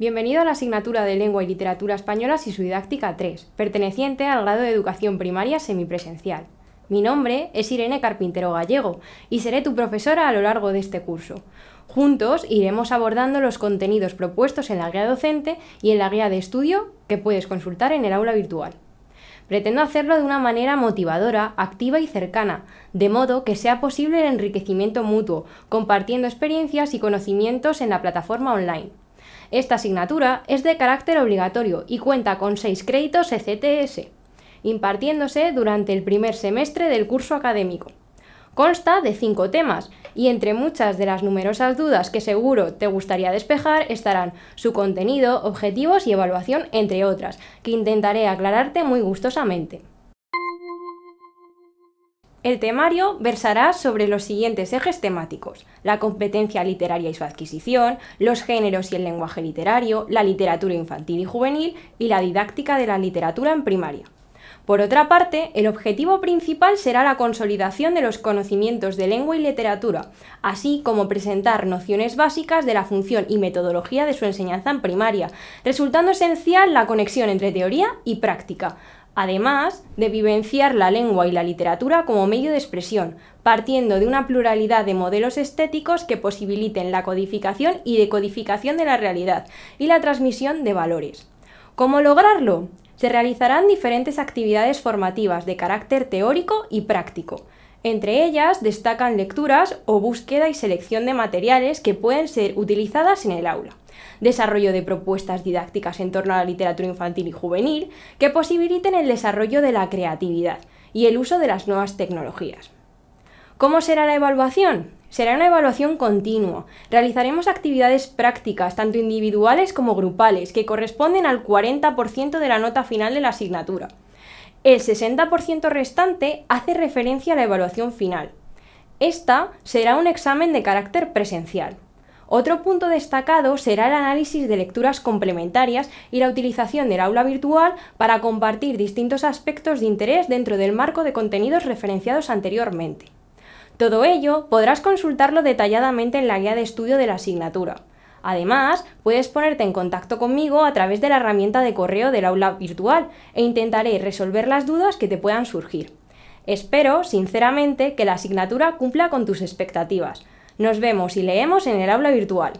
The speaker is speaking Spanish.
Bienvenido a la asignatura de Lengua y Literatura Españolas y su didáctica 3, perteneciente al grado de Educación Primaria Semipresencial. Mi nombre es Irene Carpintero Gallego y seré tu profesora a lo largo de este curso. Juntos iremos abordando los contenidos propuestos en la guía docente y en la guía de estudio que puedes consultar en el aula virtual. Pretendo hacerlo de una manera motivadora, activa y cercana, de modo que sea posible el enriquecimiento mutuo, compartiendo experiencias y conocimientos en la plataforma online. Esta asignatura es de carácter obligatorio y cuenta con 6 créditos ECTS, impartiéndose durante el primer semestre del curso académico. Consta de 5 temas y entre muchas de las numerosas dudas que seguro te gustaría despejar estarán su contenido, objetivos y evaluación, entre otras, que intentaré aclararte muy gustosamente. El temario versará sobre los siguientes ejes temáticos, la competencia literaria y su adquisición, los géneros y el lenguaje literario, la literatura infantil y juvenil y la didáctica de la literatura en primaria. Por otra parte, el objetivo principal será la consolidación de los conocimientos de lengua y literatura, así como presentar nociones básicas de la función y metodología de su enseñanza en primaria, resultando esencial la conexión entre teoría y práctica, además de vivenciar la lengua y la literatura como medio de expresión, partiendo de una pluralidad de modelos estéticos que posibiliten la codificación y decodificación de la realidad y la transmisión de valores. ¿Cómo lograrlo? Se realizarán diferentes actividades formativas de carácter teórico y práctico, entre ellas destacan lecturas o búsqueda y selección de materiales que pueden ser utilizadas en el aula, desarrollo de propuestas didácticas en torno a la literatura infantil y juvenil que posibiliten el desarrollo de la creatividad y el uso de las nuevas tecnologías. ¿Cómo será la evaluación? Será una evaluación continua. Realizaremos actividades prácticas, tanto individuales como grupales, que corresponden al 40% de la nota final de la asignatura. El 60% restante hace referencia a la evaluación final. Esta será un examen de carácter presencial. Otro punto destacado será el análisis de lecturas complementarias y la utilización del aula virtual para compartir distintos aspectos de interés dentro del marco de contenidos referenciados anteriormente. Todo ello podrás consultarlo detalladamente en la guía de estudio de la asignatura. Además, puedes ponerte en contacto conmigo a través de la herramienta de correo del aula virtual e intentaré resolver las dudas que te puedan surgir. Espero, sinceramente, que la asignatura cumpla con tus expectativas. Nos vemos y leemos en el aula virtual.